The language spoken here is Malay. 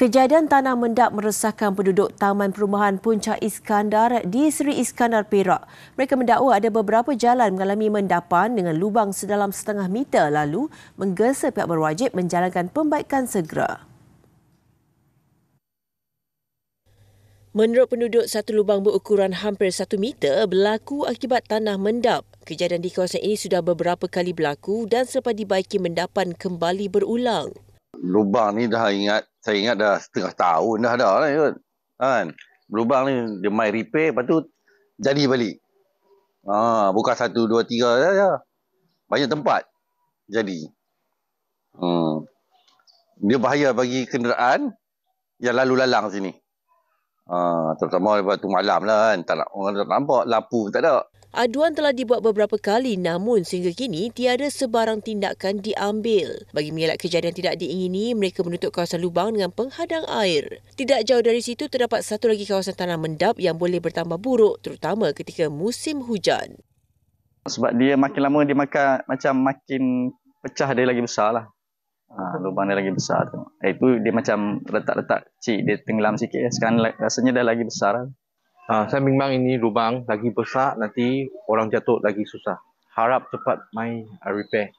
Kejadian tanah mendap meresahkan penduduk Taman Perumahan Puncak Iskandar di Seri Iskandar Perak. Mereka mendakwa ada beberapa jalan mengalami mendapan dengan lubang sedalam setengah meter lalu menggesa pihak berwajib menjalankan pembaikan segera. Menurut penduduk, satu lubang berukuran hampir satu meter berlaku akibat tanah mendap. Kejadian di kawasan ini sudah beberapa kali berlaku dan selepas dibaiki mendapan kembali berulang. Lubang ni dah ingat saya ingat dah setengah tahun dah dah lah kot. Kan? Lubang ni dia main repair lepas tu jadi balik. Ah, buka satu, dua, tiga dah. Ya, ya. Banyak tempat jadi. Hmm. Dia bahaya bagi kenderaan yang lalu lalang sini. Ah, terutama lepas tu malam lah kan. Tak nak, orang tak nampak. Lapu tak ada. Aduan telah dibuat beberapa kali namun sehingga kini tiada sebarang tindakan diambil. Bagi mengelak kejadian tidak diingini, mereka menutup kawasan lubang dengan penghadang air. Tidak jauh dari situ terdapat satu lagi kawasan tanah mendap yang boleh bertambah buruk terutama ketika musim hujan. Sebab dia makin lama dia makan macam makin pecah dia lagi besar lah. Ha, lubang dia lagi besar Eh, itu dia macam letak-letak cik dia tenggelam sikit. Sekarang rasanya dah lagi besar lah. Ha, saya bimbang ini lubang lagi besar, nanti orang jatuh lagi susah. Harap cepat main repair.